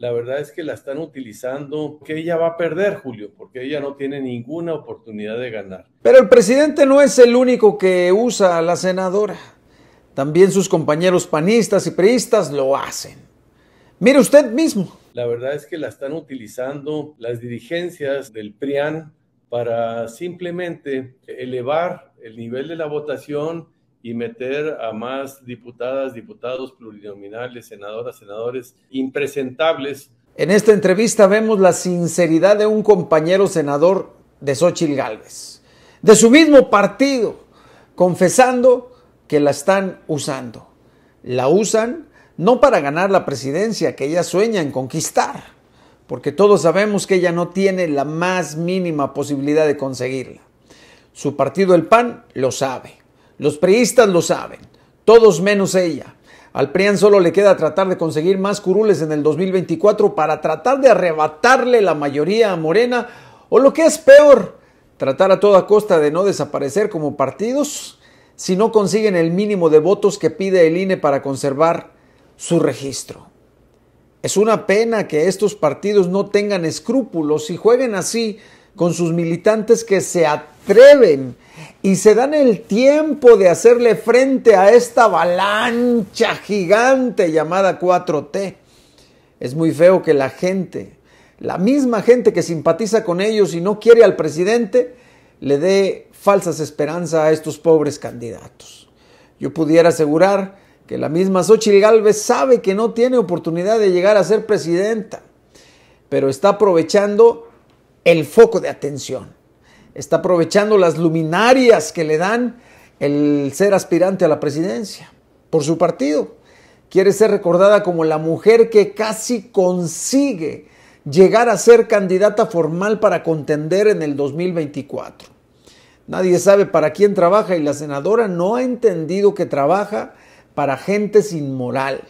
la verdad es que la están utilizando, que ella va a perder, Julio, porque ella no tiene ninguna oportunidad de ganar. Pero el presidente no es el único que usa a la senadora. También sus compañeros panistas y priistas lo hacen. Mire usted mismo. La verdad es que la están utilizando las dirigencias del PRIAN para simplemente elevar el nivel de la votación y meter a más diputadas, diputados plurinominales, senadoras, senadores impresentables. En esta entrevista vemos la sinceridad de un compañero senador de Xochitl Gálvez, de su mismo partido, confesando que la están usando. La usan no para ganar la presidencia que ella sueña en conquistar, porque todos sabemos que ella no tiene la más mínima posibilidad de conseguirla. Su partido, el PAN, lo sabe los priistas lo saben, todos menos ella. Al PRIAN solo le queda tratar de conseguir más curules en el 2024 para tratar de arrebatarle la mayoría a Morena o lo que es peor, tratar a toda costa de no desaparecer como partidos si no consiguen el mínimo de votos que pide el INE para conservar su registro. Es una pena que estos partidos no tengan escrúpulos y jueguen así con sus militantes que se atreven y se dan el tiempo de hacerle frente a esta avalancha gigante llamada 4T. Es muy feo que la gente, la misma gente que simpatiza con ellos y no quiere al presidente, le dé falsas esperanzas a estos pobres candidatos. Yo pudiera asegurar que la misma Xochitl Galvez sabe que no tiene oportunidad de llegar a ser presidenta, pero está aprovechando el foco de atención está aprovechando las luminarias que le dan el ser aspirante a la presidencia por su partido. Quiere ser recordada como la mujer que casi consigue llegar a ser candidata formal para contender en el 2024. Nadie sabe para quién trabaja y la senadora no ha entendido que trabaja para gente sin moral.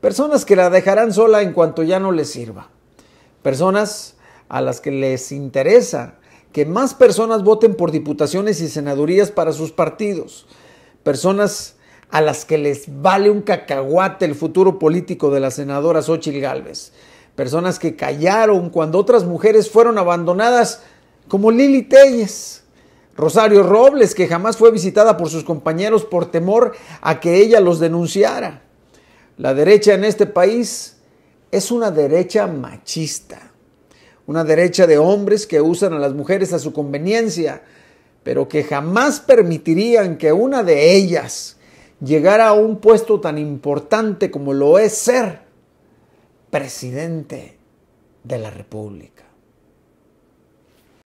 Personas que la dejarán sola en cuanto ya no le sirva. Personas a las que les interesa que más personas voten por diputaciones y senadurías para sus partidos. Personas a las que les vale un cacahuate el futuro político de la senadora Xochitl Gálvez. Personas que callaron cuando otras mujeres fueron abandonadas, como Lili Telles. Rosario Robles, que jamás fue visitada por sus compañeros por temor a que ella los denunciara. La derecha en este país es una derecha machista una derecha de hombres que usan a las mujeres a su conveniencia, pero que jamás permitirían que una de ellas llegara a un puesto tan importante como lo es ser presidente de la República.